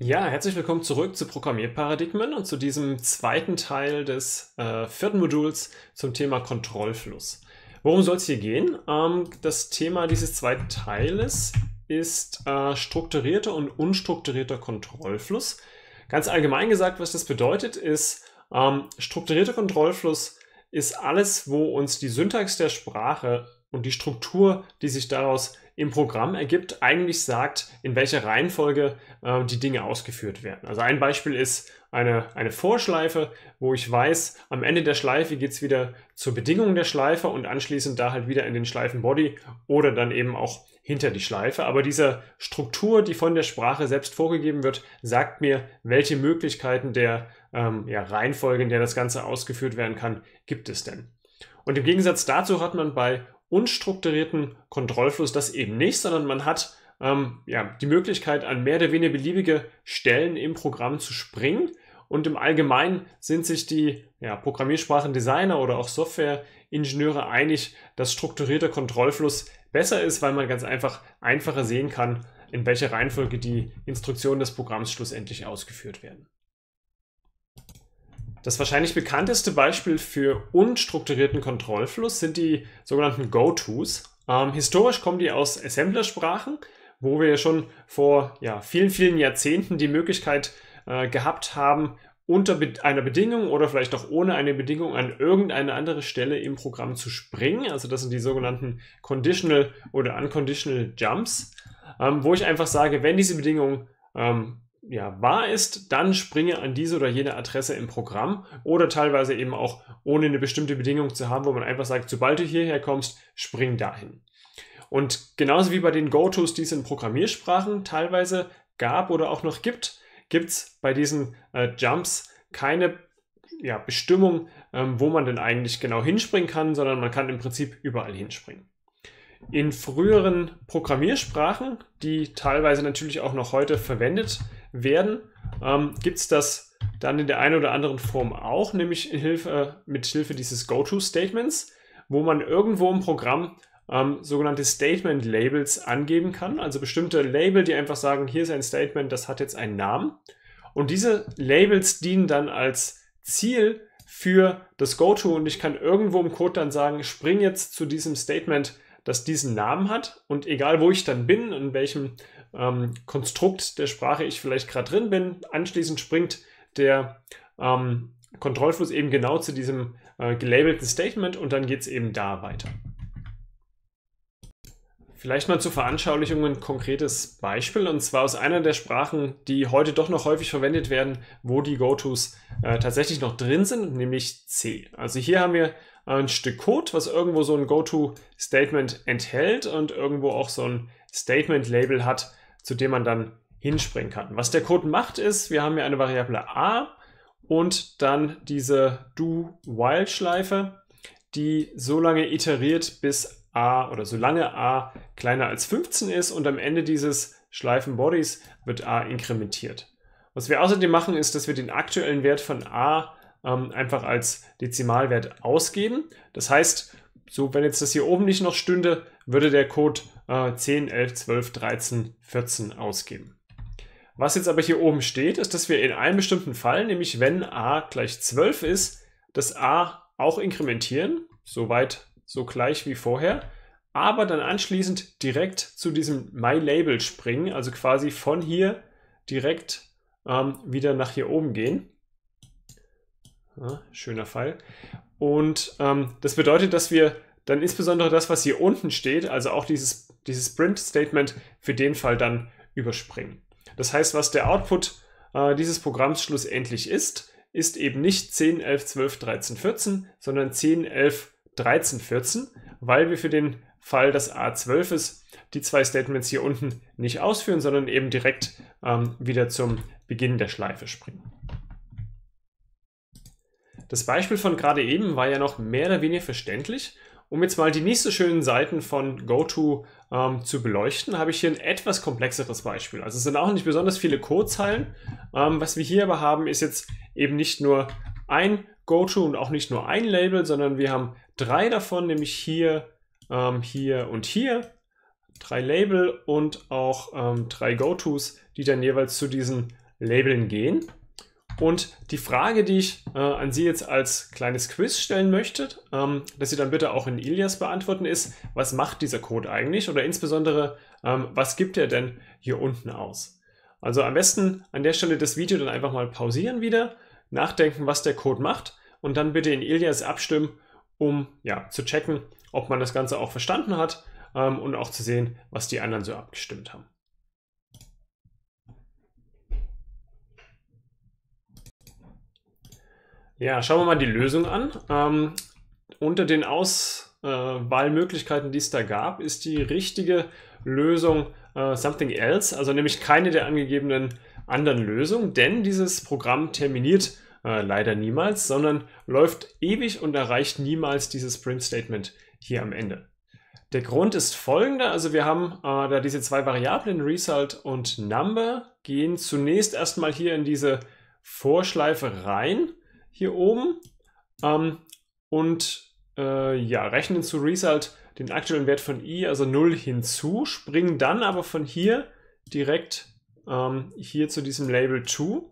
Ja, herzlich willkommen zurück zu Programmierparadigmen und zu diesem zweiten Teil des äh, vierten Moduls zum Thema Kontrollfluss. Worum soll es hier gehen? Ähm, das Thema dieses zweiten Teiles ist äh, strukturierter und unstrukturierter Kontrollfluss. Ganz allgemein gesagt, was das bedeutet, ist, ähm, strukturierter Kontrollfluss ist alles, wo uns die Syntax der Sprache und die Struktur, die sich daraus im Programm ergibt, eigentlich sagt, in welcher Reihenfolge äh, die Dinge ausgeführt werden. Also ein Beispiel ist eine, eine Vorschleife, wo ich weiß, am Ende der Schleife geht es wieder zur Bedingung der Schleife und anschließend da halt wieder in den Schleifenbody oder dann eben auch hinter die Schleife. Aber diese Struktur, die von der Sprache selbst vorgegeben wird, sagt mir, welche Möglichkeiten der ähm, ja, Reihenfolge, in der das Ganze ausgeführt werden kann, gibt es denn. Und im Gegensatz dazu hat man bei unstrukturierten Kontrollfluss das eben nicht, sondern man hat ähm, ja, die Möglichkeit, an mehr oder weniger beliebige Stellen im Programm zu springen. Und im Allgemeinen sind sich die ja, Programmiersprachendesigner oder auch Softwareingenieure einig, dass strukturierter Kontrollfluss besser ist, weil man ganz einfach einfacher sehen kann, in welcher Reihenfolge die Instruktionen des Programms schlussendlich ausgeführt werden. Das wahrscheinlich bekannteste Beispiel für unstrukturierten Kontrollfluss sind die sogenannten Go-Tos. Ähm, historisch kommen die aus Assemblersprachen, wo wir schon vor ja, vielen, vielen Jahrzehnten die Möglichkeit äh, gehabt haben, unter be einer Bedingung oder vielleicht auch ohne eine Bedingung an irgendeine andere Stelle im Programm zu springen. Also das sind die sogenannten Conditional oder Unconditional Jumps, ähm, wo ich einfach sage, wenn diese Bedingung ähm, ja, wahr ist, dann springe an diese oder jene Adresse im Programm oder teilweise eben auch ohne eine bestimmte Bedingung zu haben, wo man einfach sagt, sobald du hierher kommst, spring dahin. Und genauso wie bei den Go-Tos, die es in Programmiersprachen teilweise gab oder auch noch gibt, gibt es bei diesen äh, Jumps keine ja, Bestimmung, ähm, wo man denn eigentlich genau hinspringen kann, sondern man kann im Prinzip überall hinspringen. In früheren Programmiersprachen, die teilweise natürlich auch noch heute verwendet werden, werden, ähm, gibt es das dann in der einen oder anderen Form auch, nämlich in Hilfe, mit Hilfe dieses Go-To-Statements, wo man irgendwo im Programm ähm, sogenannte Statement-Labels angeben kann, also bestimmte Label, die einfach sagen, hier ist ein Statement, das hat jetzt einen Namen. Und diese Labels dienen dann als Ziel für das Go-To und ich kann irgendwo im Code dann sagen, spring jetzt zu diesem Statement, das diesen Namen hat und egal wo ich dann bin, in welchem ähm, Konstrukt der Sprache ich vielleicht gerade drin bin. Anschließend springt der ähm, Kontrollfluss eben genau zu diesem äh, gelabelten Statement und dann geht es eben da weiter. Vielleicht mal zur Veranschaulichung ein konkretes Beispiel und zwar aus einer der Sprachen, die heute doch noch häufig verwendet werden, wo die Go-Tos äh, tatsächlich noch drin sind, nämlich C. Also hier haben wir äh, ein Stück Code, was irgendwo so ein Go-To-Statement enthält und irgendwo auch so ein Statement-Label hat, zu dem man dann hinspringen kann. Was der Code macht ist, wir haben hier eine Variable a und dann diese do-while-Schleife, die so lange iteriert, bis a oder solange a kleiner als 15 ist und am Ende dieses Schleifenbodies wird a inkrementiert. Was wir außerdem machen, ist, dass wir den aktuellen Wert von a ähm, einfach als Dezimalwert ausgeben. Das heißt, so, wenn jetzt das hier oben nicht noch stünde, würde der Code äh, 10, 11, 12, 13, 14 ausgeben. Was jetzt aber hier oben steht, ist, dass wir in einem bestimmten Fall, nämlich wenn a gleich 12 ist, das a auch inkrementieren, soweit so gleich wie vorher, aber dann anschließend direkt zu diesem MyLabel springen, also quasi von hier direkt ähm, wieder nach hier oben gehen. Ja, schöner Fall. Und ähm, das bedeutet, dass wir dann insbesondere das, was hier unten steht, also auch dieses, dieses Print-Statement für den Fall dann überspringen. Das heißt, was der Output äh, dieses Programms schlussendlich ist, ist eben nicht 10, 11, 12, 13, 14, sondern 10, 11, 13, 14, weil wir für den Fall, dass A12 ist, die zwei Statements hier unten nicht ausführen, sondern eben direkt ähm, wieder zum Beginn der Schleife springen. Das Beispiel von gerade eben war ja noch mehr oder weniger verständlich. Um jetzt mal die nicht so schönen Seiten von GoTo ähm, zu beleuchten, habe ich hier ein etwas komplexeres Beispiel. Also es sind auch nicht besonders viele Codezeilen. Ähm, was wir hier aber haben, ist jetzt eben nicht nur ein GoTo und auch nicht nur ein Label, sondern wir haben drei davon, nämlich hier, ähm, hier und hier. Drei Label und auch ähm, drei GoTos, die dann jeweils zu diesen Labeln gehen. Und die Frage, die ich äh, an Sie jetzt als kleines Quiz stellen möchte, ähm, dass Sie dann bitte auch in Ilias beantworten, ist, was macht dieser Code eigentlich oder insbesondere, ähm, was gibt er denn hier unten aus? Also am besten an der Stelle das Video dann einfach mal pausieren wieder, nachdenken, was der Code macht und dann bitte in Ilias abstimmen, um ja, zu checken, ob man das Ganze auch verstanden hat ähm, und auch zu sehen, was die anderen so abgestimmt haben. Ja, schauen wir mal die Lösung an. Ähm, unter den Auswahlmöglichkeiten, äh, die es da gab, ist die richtige Lösung äh, Something Else, also nämlich keine der angegebenen anderen Lösungen, denn dieses Programm terminiert äh, leider niemals, sondern läuft ewig und erreicht niemals dieses Print Statement hier am Ende. Der Grund ist folgender, also wir haben äh, da diese zwei Variablen, Result und Number, gehen zunächst erstmal hier in diese Vorschleife rein hier oben ähm, und äh, ja, rechnen zu Result den aktuellen Wert von i, also 0 hinzu, springen dann aber von hier direkt ähm, hier zu diesem Label 2,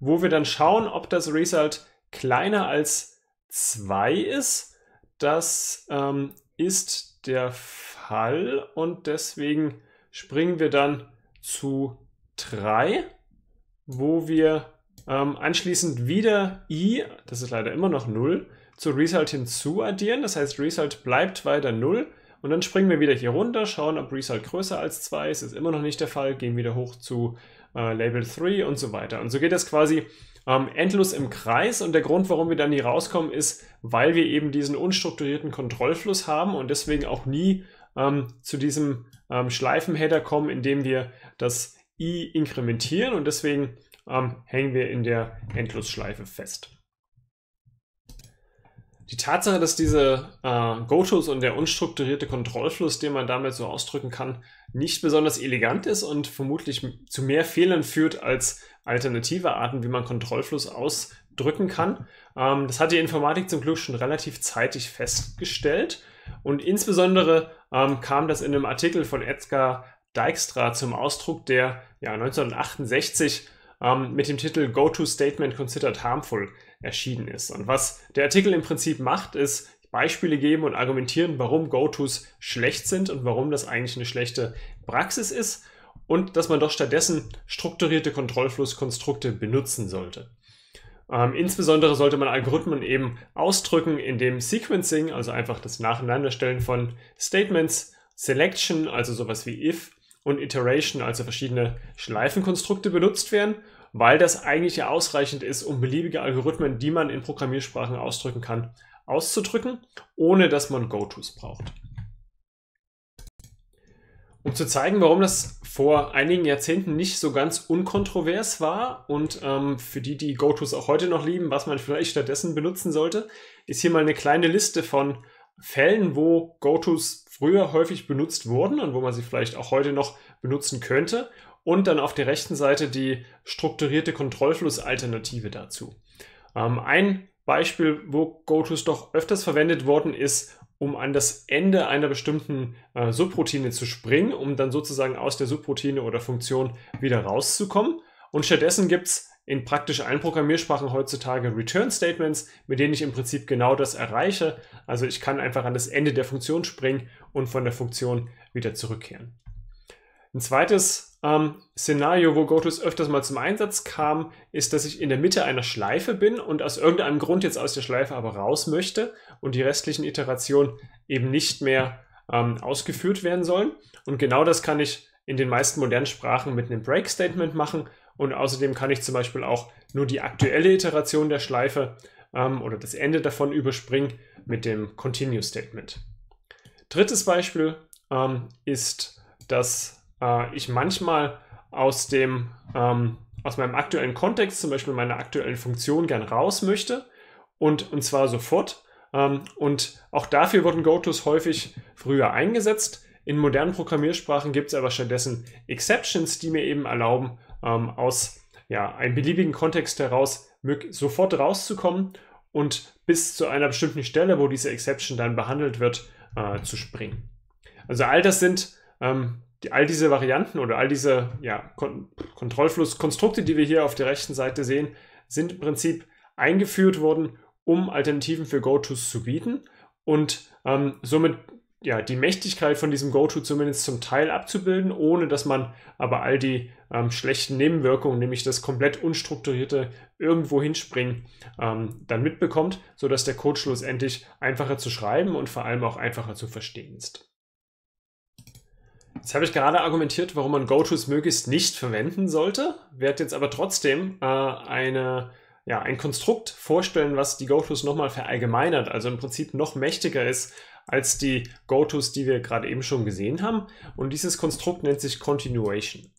wo wir dann schauen, ob das Result kleiner als 2 ist. Das ähm, ist der Fall und deswegen springen wir dann zu 3, wo wir ähm, anschließend wieder i, das ist leider immer noch 0, zu Result hinzu addieren. Das heißt, Result bleibt weiter 0. Und dann springen wir wieder hier runter, schauen, ob Result größer als 2 ist. Ist immer noch nicht der Fall. Gehen wieder hoch zu äh, Label 3 und so weiter. Und so geht das quasi ähm, endlos im Kreis. Und der Grund, warum wir dann nie rauskommen, ist, weil wir eben diesen unstrukturierten Kontrollfluss haben und deswegen auch nie ähm, zu diesem ähm, Schleifenheader kommen, indem wir das i inkrementieren. Und deswegen ähm, hängen wir in der Endlosschleife fest. Die Tatsache, dass diese äh, Gotos und der unstrukturierte Kontrollfluss, den man damit so ausdrücken kann, nicht besonders elegant ist und vermutlich zu mehr Fehlern führt als alternative Arten, wie man Kontrollfluss ausdrücken kann, ähm, das hat die Informatik zum Glück schon relativ zeitig festgestellt. Und insbesondere ähm, kam das in einem Artikel von Edgar Dijkstra zum Ausdruck, der ja, 1968 ähm, mit dem Titel Go-To-Statement Considered Harmful erschienen ist. Und was der Artikel im Prinzip macht, ist Beispiele geben und argumentieren, warum Go-Tos schlecht sind und warum das eigentlich eine schlechte Praxis ist und dass man doch stattdessen strukturierte Kontrollflusskonstrukte benutzen sollte. Ähm, insbesondere sollte man Algorithmen eben ausdrücken, indem Sequencing, also einfach das Nacheinanderstellen von Statements, Selection, also sowas wie if, und Iteration, also verschiedene Schleifenkonstrukte benutzt werden, weil das eigentlich ja ausreichend ist, um beliebige Algorithmen, die man in Programmiersprachen ausdrücken kann, auszudrücken, ohne dass man Go-Tos braucht. Um zu zeigen, warum das vor einigen Jahrzehnten nicht so ganz unkontrovers war und ähm, für die, die GoTos auch heute noch lieben, was man vielleicht stattdessen benutzen sollte, ist hier mal eine kleine Liste von Fällen, wo GoTos früher häufig benutzt wurden und wo man sie vielleicht auch heute noch benutzen könnte. Und dann auf der rechten Seite die strukturierte Kontrollflussalternative dazu. Ähm, ein Beispiel, wo GoTos doch öfters verwendet worden ist, um an das Ende einer bestimmten äh, Subroutine zu springen, um dann sozusagen aus der Subroutine oder Funktion wieder rauszukommen. Und stattdessen gibt es in praktisch allen Programmiersprachen heutzutage Return Statements, mit denen ich im Prinzip genau das erreiche. Also ich kann einfach an das Ende der Funktion springen und von der Funktion wieder zurückkehren. Ein zweites ähm, Szenario, wo GoTo's öfters mal zum Einsatz kam, ist, dass ich in der Mitte einer Schleife bin und aus irgendeinem Grund jetzt aus der Schleife aber raus möchte und die restlichen Iterationen eben nicht mehr ähm, ausgeführt werden sollen. Und genau das kann ich in den meisten modernen Sprachen mit einem Break-Statement machen und außerdem kann ich zum Beispiel auch nur die aktuelle Iteration der Schleife ähm, oder das Ende davon überspringen mit dem Continue Statement. Drittes Beispiel ähm, ist, dass äh, ich manchmal aus dem ähm, aus meinem aktuellen Kontext, zum Beispiel meiner aktuellen Funktion, gern raus möchte und, und zwar sofort. Ähm, und auch dafür wurden Gotos häufig früher eingesetzt. In modernen Programmiersprachen gibt es aber stattdessen Exceptions, die mir eben erlauben, ähm, aus ja, einem beliebigen Kontext heraus sofort rauszukommen und bis zu einer bestimmten Stelle, wo diese Exception dann behandelt wird, äh, zu springen. Also all das sind ähm, die, all diese Varianten oder all diese ja, Kon Kontrollflusskonstrukte, die wir hier auf der rechten Seite sehen, sind im Prinzip eingeführt worden, um Alternativen für GoTos zu bieten und ähm, somit ja, die Mächtigkeit von diesem Goto zumindest zum Teil abzubilden, ohne dass man aber all die ähm, schlechten Nebenwirkungen, nämlich das komplett unstrukturierte irgendwo hinspringen, ähm, dann mitbekommt, sodass der Code schlussendlich einfacher zu schreiben und vor allem auch einfacher zu verstehen ist. Jetzt habe ich gerade argumentiert, warum man GoTo's möglichst nicht verwenden sollte, werde jetzt aber trotzdem äh, eine, ja, ein Konstrukt vorstellen, was die GoTo's nochmal verallgemeinert, also im Prinzip noch mächtiger ist als die Go-Tos, die wir gerade eben schon gesehen haben. Und dieses Konstrukt nennt sich Continuation.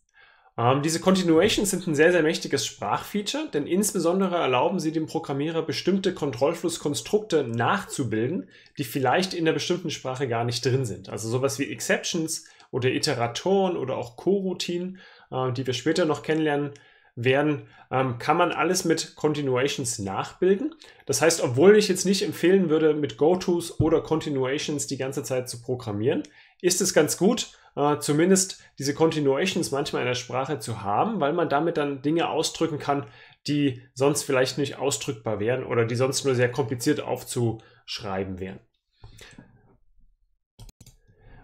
Ähm, diese Continuations sind ein sehr, sehr mächtiges Sprachfeature, denn insbesondere erlauben sie dem Programmierer bestimmte Kontrollflusskonstrukte nachzubilden, die vielleicht in der bestimmten Sprache gar nicht drin sind. Also sowas wie Exceptions oder Iteratoren oder auch Coroutinen, äh, die wir später noch kennenlernen, werden, ähm, kann man alles mit Continuations nachbilden. Das heißt, obwohl ich jetzt nicht empfehlen würde, mit Go-Tos oder Continuations die ganze Zeit zu programmieren, ist es ganz gut, äh, zumindest diese Continuations manchmal in der Sprache zu haben, weil man damit dann Dinge ausdrücken kann, die sonst vielleicht nicht ausdrückbar wären oder die sonst nur sehr kompliziert aufzuschreiben wären.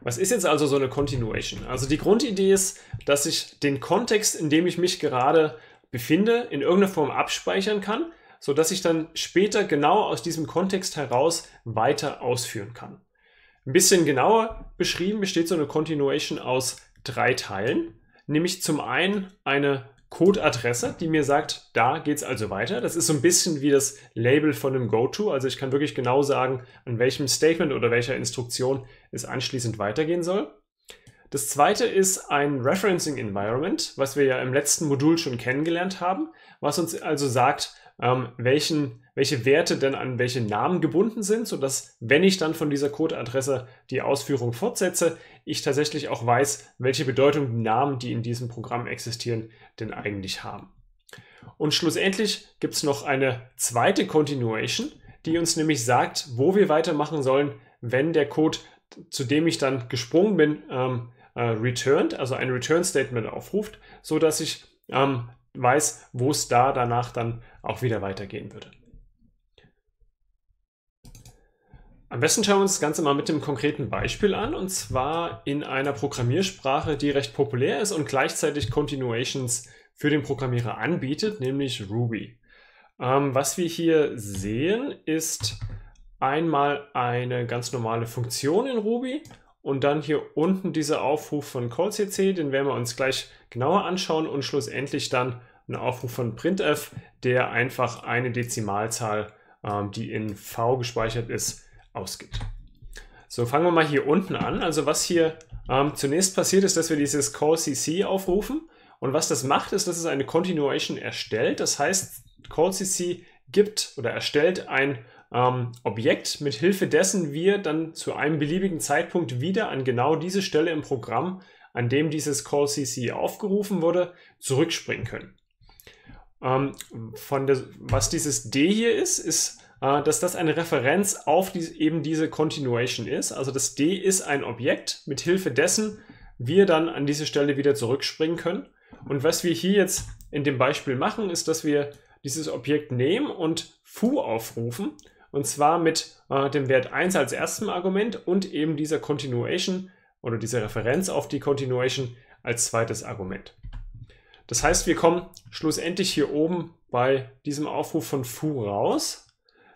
Was ist jetzt also so eine Continuation? Also die Grundidee ist, dass ich den Kontext, in dem ich mich gerade befinde, in irgendeiner Form abspeichern kann, sodass ich dann später genau aus diesem Kontext heraus weiter ausführen kann. Ein bisschen genauer beschrieben besteht so eine Continuation aus drei Teilen, nämlich zum einen eine Codeadresse, die mir sagt, da geht es also weiter. Das ist so ein bisschen wie das Label von einem Go-To. Also ich kann wirklich genau sagen, an welchem Statement oder welcher Instruktion es anschließend weitergehen soll. Das zweite ist ein Referencing Environment, was wir ja im letzten Modul schon kennengelernt haben, was uns also sagt, ähm, welchen, welche Werte denn an welche Namen gebunden sind, sodass, wenn ich dann von dieser Codeadresse die Ausführung fortsetze, ich tatsächlich auch weiß, welche Bedeutung die Namen, die in diesem Programm existieren, denn eigentlich haben. Und schlussendlich gibt es noch eine zweite Continuation, die uns nämlich sagt, wo wir weitermachen sollen, wenn der Code zu dem ich dann gesprungen bin, ähm, äh, returned, also ein Return Statement aufruft, so dass ich ähm, weiß, wo es da danach dann auch wieder weitergehen würde. Am besten schauen wir uns das Ganze mal mit dem konkreten Beispiel an, und zwar in einer Programmiersprache, die recht populär ist und gleichzeitig Continuations für den Programmierer anbietet, nämlich Ruby. Ähm, was wir hier sehen, ist einmal eine ganz normale Funktion in Ruby und dann hier unten dieser Aufruf von callcc, den werden wir uns gleich genauer anschauen und schlussendlich dann ein Aufruf von printf, der einfach eine Dezimalzahl, ähm, die in v gespeichert ist, ausgibt. So, fangen wir mal hier unten an. Also was hier ähm, zunächst passiert ist, dass wir dieses callcc aufrufen und was das macht, ist, dass es eine Continuation erstellt. Das heißt, callcc gibt oder erstellt ein ähm, Objekt, mit Hilfe dessen wir dann zu einem beliebigen Zeitpunkt wieder an genau diese Stelle im Programm, an dem dieses Call CC aufgerufen wurde, zurückspringen können. Ähm, von der, was dieses D hier ist, ist, äh, dass das eine Referenz auf die, eben diese Continuation ist. Also das D ist ein Objekt, mit Hilfe dessen wir dann an diese Stelle wieder zurückspringen können. Und was wir hier jetzt in dem Beispiel machen, ist, dass wir dieses Objekt nehmen und foo aufrufen und zwar mit äh, dem Wert 1 als erstem Argument und eben dieser Continuation oder dieser Referenz auf die Continuation als zweites Argument. Das heißt, wir kommen schlussendlich hier oben bei diesem Aufruf von foo raus.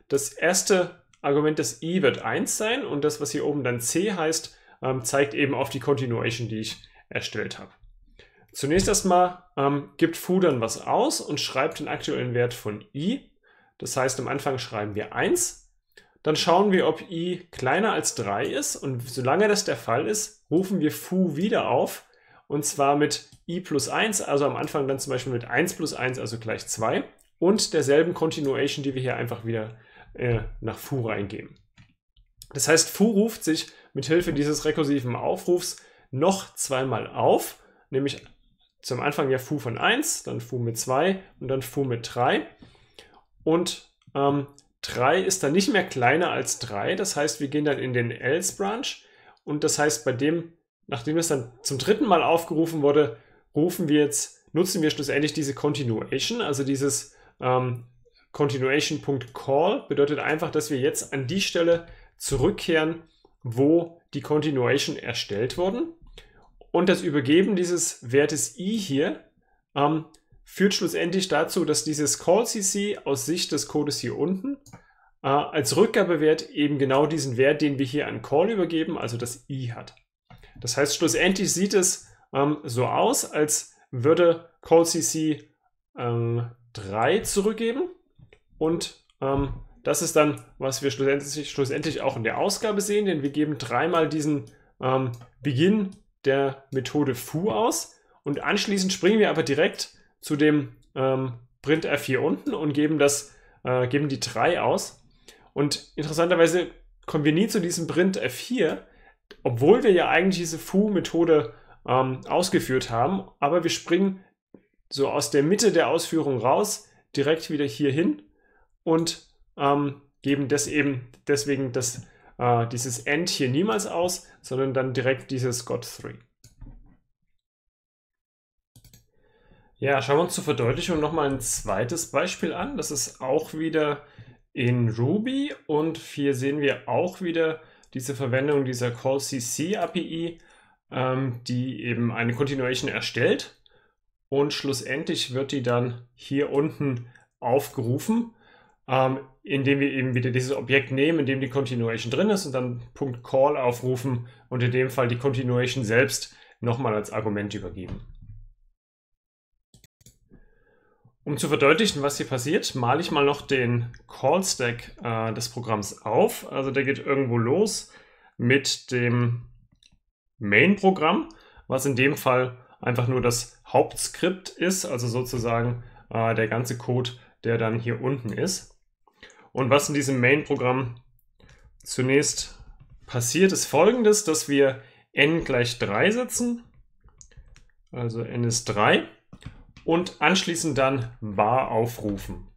Das erste Argument des i wird 1 sein und das, was hier oben dann c heißt, ähm, zeigt eben auf die Continuation, die ich erstellt habe. Zunächst erstmal ähm, gibt foo dann was aus und schreibt den aktuellen Wert von i das heißt, am Anfang schreiben wir 1, dann schauen wir, ob i kleiner als 3 ist und solange das der Fall ist, rufen wir foo wieder auf und zwar mit i plus 1, also am Anfang dann zum Beispiel mit 1 plus 1, also gleich 2 und derselben Continuation, die wir hier einfach wieder äh, nach foo reingeben. Das heißt, foo ruft sich mit Hilfe dieses rekursiven Aufrufs noch zweimal auf, nämlich zum Anfang ja foo von 1, dann foo mit 2 und dann foo mit 3 und ähm, 3 ist dann nicht mehr kleiner als 3. Das heißt, wir gehen dann in den else Branch und das heißt, bei dem, nachdem es dann zum dritten Mal aufgerufen wurde, rufen wir jetzt, nutzen wir schlussendlich diese Continuation, also dieses ähm, Continuation.call bedeutet einfach, dass wir jetzt an die Stelle zurückkehren, wo die Continuation erstellt wurden. Und das Übergeben dieses Wertes i hier ähm, führt schlussendlich dazu, dass dieses Call CC aus Sicht des Codes hier unten äh, als Rückgabewert eben genau diesen Wert, den wir hier an Call übergeben, also das i hat. Das heißt, schlussendlich sieht es ähm, so aus, als würde Call CC ähm, 3 zurückgeben und ähm, das ist dann, was wir schlussendlich, schlussendlich, auch in der Ausgabe sehen, denn wir geben dreimal diesen ähm, Beginn der Methode foo aus und anschließend springen wir aber direkt zu dem ähm, Print r unten und geben, das, äh, geben die 3 aus. Und interessanterweise kommen wir nie zu diesem Printf hier, obwohl wir ja eigentlich diese Foo-Methode ähm, ausgeführt haben, aber wir springen so aus der Mitte der Ausführung raus, direkt wieder hier hin und ähm, geben das eben deswegen das, äh, dieses End hier niemals aus, sondern dann direkt dieses got 3. Ja, schauen wir uns zur Verdeutlichung nochmal ein zweites Beispiel an. Das ist auch wieder in Ruby und hier sehen wir auch wieder diese Verwendung dieser CallCC API, ähm, die eben eine Continuation erstellt und schlussendlich wird die dann hier unten aufgerufen, ähm, indem wir eben wieder dieses Objekt nehmen, in dem die Continuation drin ist und dann Punkt .call aufrufen und in dem Fall die Continuation selbst nochmal als Argument übergeben. Um zu verdeutlichen, was hier passiert, male ich mal noch den Call-Stack äh, des Programms auf. Also der geht irgendwo los mit dem Main-Programm, was in dem Fall einfach nur das Hauptskript ist, also sozusagen äh, der ganze Code, der dann hier unten ist. Und was in diesem Main-Programm zunächst passiert, ist folgendes, dass wir n gleich 3 setzen, also n ist 3 und anschließend dann bar aufrufen.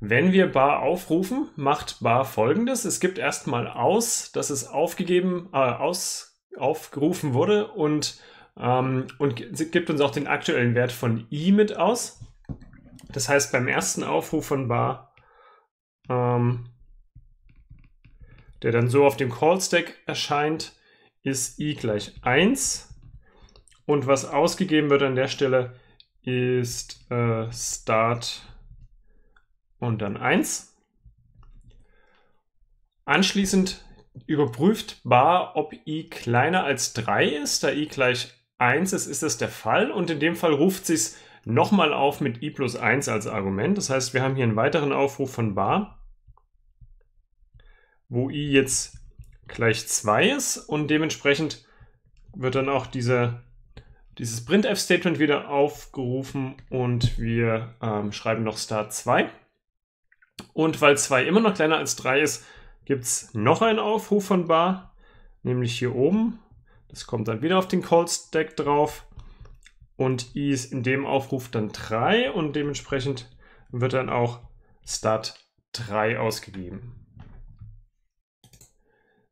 Wenn wir bar aufrufen, macht bar folgendes. Es gibt erstmal aus, dass es aufgegeben, äh, aus, aufgerufen wurde und, ähm, und gibt uns auch den aktuellen Wert von i mit aus. Das heißt, beim ersten Aufruf von bar, ähm, der dann so auf dem Callstack erscheint, ist i gleich 1. Und was ausgegeben wird an der Stelle, ist äh, Start und dann 1. Anschließend überprüft bar, ob i kleiner als 3 ist. Da i gleich 1 ist, ist das der Fall. Und in dem Fall ruft sich es nochmal auf mit i plus 1 als Argument. Das heißt, wir haben hier einen weiteren Aufruf von bar, wo i jetzt gleich 2 ist und dementsprechend wird dann auch dieser dieses Printf-Statement wieder aufgerufen und wir ähm, schreiben noch Star 2. Und weil 2 immer noch kleiner als 3 ist, gibt es noch einen Aufruf von bar, nämlich hier oben. Das kommt dann wieder auf den call Stack drauf. Und i ist in dem Aufruf dann 3 und dementsprechend wird dann auch Start 3 ausgegeben.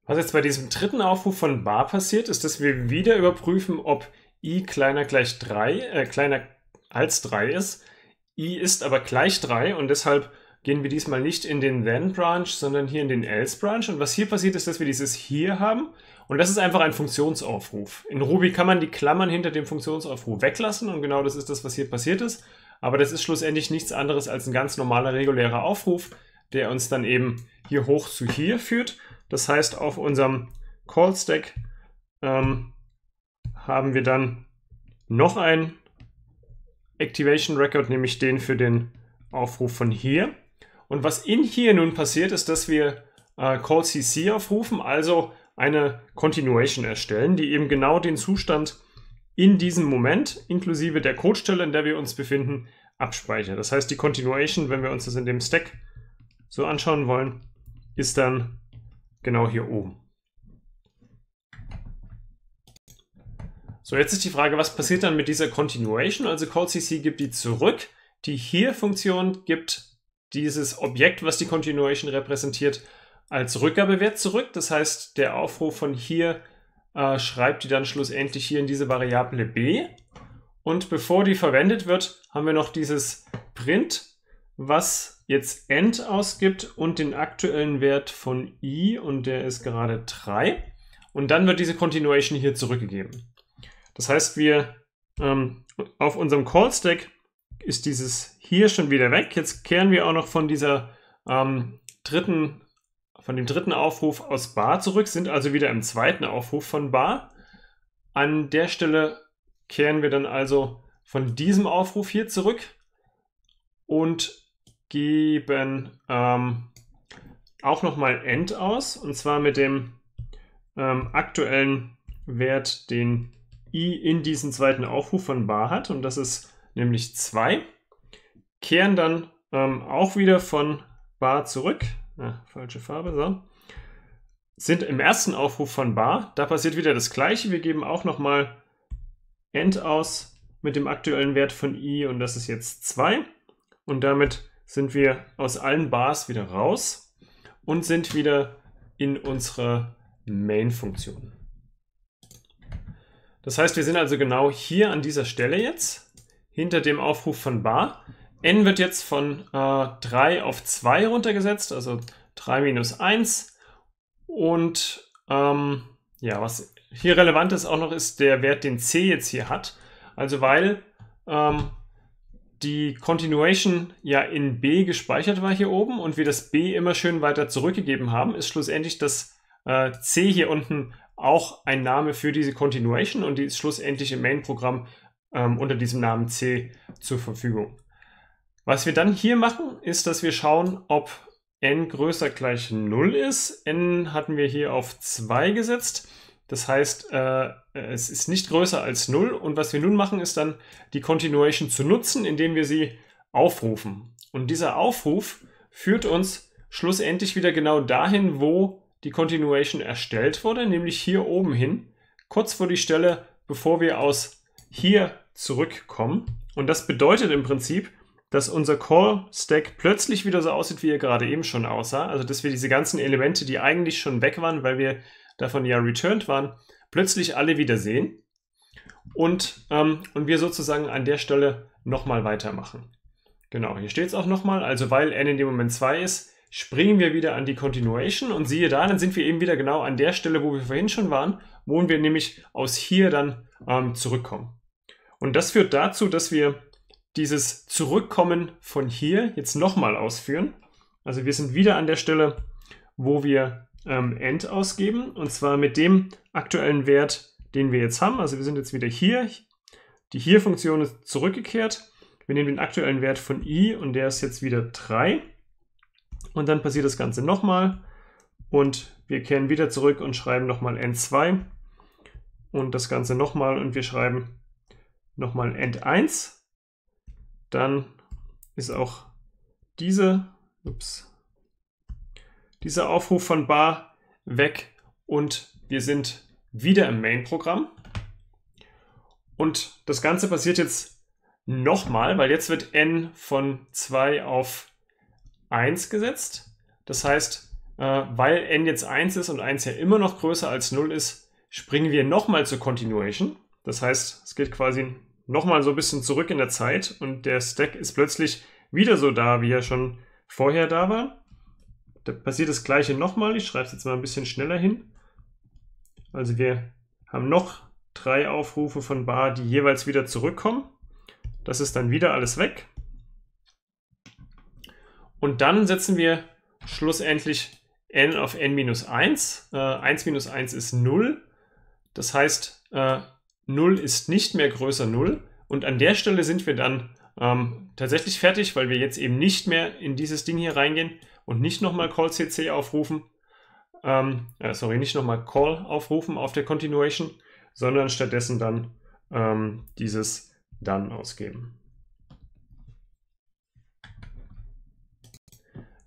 Was jetzt bei diesem dritten Aufruf von bar passiert, ist, dass wir wieder überprüfen, ob i kleiner gleich 3, äh, kleiner als 3 ist. i ist aber gleich 3 und deshalb gehen wir diesmal nicht in den then-Branch, sondern hier in den else-Branch. Und was hier passiert ist, dass wir dieses hier haben und das ist einfach ein Funktionsaufruf. In Ruby kann man die Klammern hinter dem Funktionsaufruf weglassen und genau das ist das, was hier passiert ist. Aber das ist schlussendlich nichts anderes als ein ganz normaler regulärer Aufruf, der uns dann eben hier hoch zu hier führt. Das heißt, auf unserem Callstack ähm, haben wir dann noch einen Activation Record, nämlich den für den Aufruf von hier. Und was in hier nun passiert, ist, dass wir äh, Call CC aufrufen, also eine Continuation erstellen, die eben genau den Zustand in diesem Moment inklusive der Codestelle, in der wir uns befinden, abspeichert. Das heißt, die Continuation, wenn wir uns das in dem Stack so anschauen wollen, ist dann genau hier oben. So, jetzt ist die Frage, was passiert dann mit dieser Continuation? Also CallCC gibt die zurück. Die Here-Funktion gibt dieses Objekt, was die Continuation repräsentiert, als Rückgabewert zurück. Das heißt, der Aufruf von hier äh, schreibt die dann schlussendlich hier in diese Variable b. Und bevor die verwendet wird, haben wir noch dieses Print, was jetzt end ausgibt und den aktuellen Wert von i und der ist gerade 3. Und dann wird diese Continuation hier zurückgegeben. Das heißt, wir ähm, auf unserem Call Stack ist dieses hier schon wieder weg. Jetzt kehren wir auch noch von dieser ähm, dritten, von dem dritten Aufruf aus Bar zurück, sind also wieder im zweiten Aufruf von Bar. An der Stelle kehren wir dann also von diesem Aufruf hier zurück und geben ähm, auch nochmal End aus und zwar mit dem ähm, aktuellen Wert, den i in diesen zweiten Aufruf von bar hat, und das ist nämlich 2, kehren dann ähm, auch wieder von bar zurück. Ah, falsche Farbe, so. Sind im ersten Aufruf von bar, da passiert wieder das gleiche. Wir geben auch nochmal end aus mit dem aktuellen Wert von i und das ist jetzt 2. Und damit sind wir aus allen Bars wieder raus und sind wieder in unserer Main-Funktion. Das heißt, wir sind also genau hier an dieser Stelle jetzt, hinter dem Aufruf von bar. n wird jetzt von äh, 3 auf 2 runtergesetzt, also 3 minus 1. Und ähm, ja, was hier relevant ist auch noch, ist der Wert, den c jetzt hier hat. Also weil ähm, die Continuation ja in b gespeichert war hier oben und wir das b immer schön weiter zurückgegeben haben, ist schlussendlich das äh, c hier unten auch ein Name für diese Continuation und die ist schlussendlich im Main-Programm ähm, unter diesem Namen C zur Verfügung. Was wir dann hier machen, ist, dass wir schauen, ob n größer gleich 0 ist. n hatten wir hier auf 2 gesetzt. Das heißt, äh, es ist nicht größer als 0. Und was wir nun machen, ist dann die Continuation zu nutzen, indem wir sie aufrufen. Und dieser Aufruf führt uns schlussendlich wieder genau dahin, wo die Continuation erstellt wurde, nämlich hier oben hin, kurz vor die Stelle, bevor wir aus hier zurückkommen. Und das bedeutet im Prinzip, dass unser Call-Stack plötzlich wieder so aussieht, wie er gerade eben schon aussah. Also dass wir diese ganzen Elemente, die eigentlich schon weg waren, weil wir davon ja returned waren, plötzlich alle wieder sehen. Und, ähm, und wir sozusagen an der Stelle nochmal weitermachen. Genau, hier steht es auch nochmal. Also weil n in dem Moment 2 ist, springen wir wieder an die Continuation und siehe da, dann sind wir eben wieder genau an der Stelle, wo wir vorhin schon waren, wo wir nämlich aus hier dann ähm, zurückkommen. Und das führt dazu, dass wir dieses Zurückkommen von hier jetzt nochmal ausführen. Also wir sind wieder an der Stelle, wo wir ähm, end ausgeben und zwar mit dem aktuellen Wert, den wir jetzt haben. Also wir sind jetzt wieder hier. Die hier Funktion ist zurückgekehrt. Wir nehmen den aktuellen Wert von i und der ist jetzt wieder 3. Und dann passiert das Ganze nochmal und wir kehren wieder zurück und schreiben nochmal N2 und das Ganze nochmal und wir schreiben nochmal n 1 Dann ist auch diese, ups, dieser Aufruf von bar weg und wir sind wieder im Main-Programm. Und das Ganze passiert jetzt nochmal, weil jetzt wird n von 2 auf 1 gesetzt. Das heißt, äh, weil n jetzt 1 ist und 1 ja immer noch größer als 0 ist, springen wir nochmal zur Continuation. Das heißt, es geht quasi nochmal so ein bisschen zurück in der Zeit und der Stack ist plötzlich wieder so da, wie er schon vorher da war. Da passiert das gleiche nochmal. Ich schreibe es jetzt mal ein bisschen schneller hin. Also wir haben noch drei Aufrufe von bar, die jeweils wieder zurückkommen. Das ist dann wieder alles weg. Und dann setzen wir schlussendlich n auf n minus 1. Äh, 1 minus 1 ist 0. Das heißt, äh, 0 ist nicht mehr größer 0. Und an der Stelle sind wir dann ähm, tatsächlich fertig, weil wir jetzt eben nicht mehr in dieses Ding hier reingehen und nicht nochmal call cc aufrufen. Ähm, äh, sorry, nicht nochmal call aufrufen auf der Continuation, sondern stattdessen dann ähm, dieses dann ausgeben.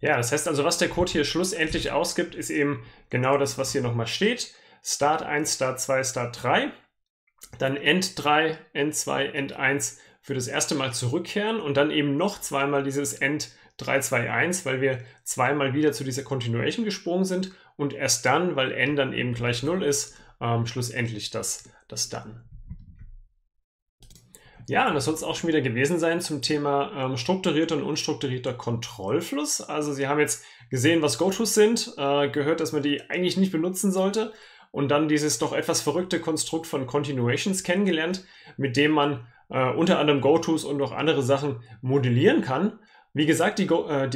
Ja, das heißt also, was der Code hier schlussendlich ausgibt, ist eben genau das, was hier nochmal steht. Start 1, Start 2, Start 3. Dann End 3, End 2, End 1 für das erste Mal zurückkehren und dann eben noch zweimal dieses End 3, 2, 1, weil wir zweimal wieder zu dieser Continuation gesprungen sind und erst dann, weil N dann eben gleich 0 ist, ähm, schlussendlich das, das dann. Ja, und das soll es auch schon wieder gewesen sein zum Thema ähm, strukturierter und unstrukturierter Kontrollfluss. Also Sie haben jetzt gesehen, was Go-Tos sind, äh, gehört, dass man die eigentlich nicht benutzen sollte und dann dieses doch etwas verrückte Konstrukt von Continuations kennengelernt, mit dem man äh, unter anderem Go-Tos und auch andere Sachen modellieren kann. Wie gesagt, die, Go äh,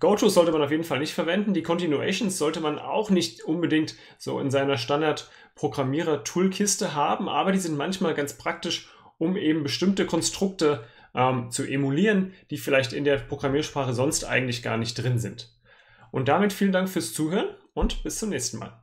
go sollte man auf jeden Fall nicht verwenden. Die Continuations sollte man auch nicht unbedingt so in seiner Standard-Programmierer-Toolkiste haben, aber die sind manchmal ganz praktisch um eben bestimmte Konstrukte ähm, zu emulieren, die vielleicht in der Programmiersprache sonst eigentlich gar nicht drin sind. Und damit vielen Dank fürs Zuhören und bis zum nächsten Mal.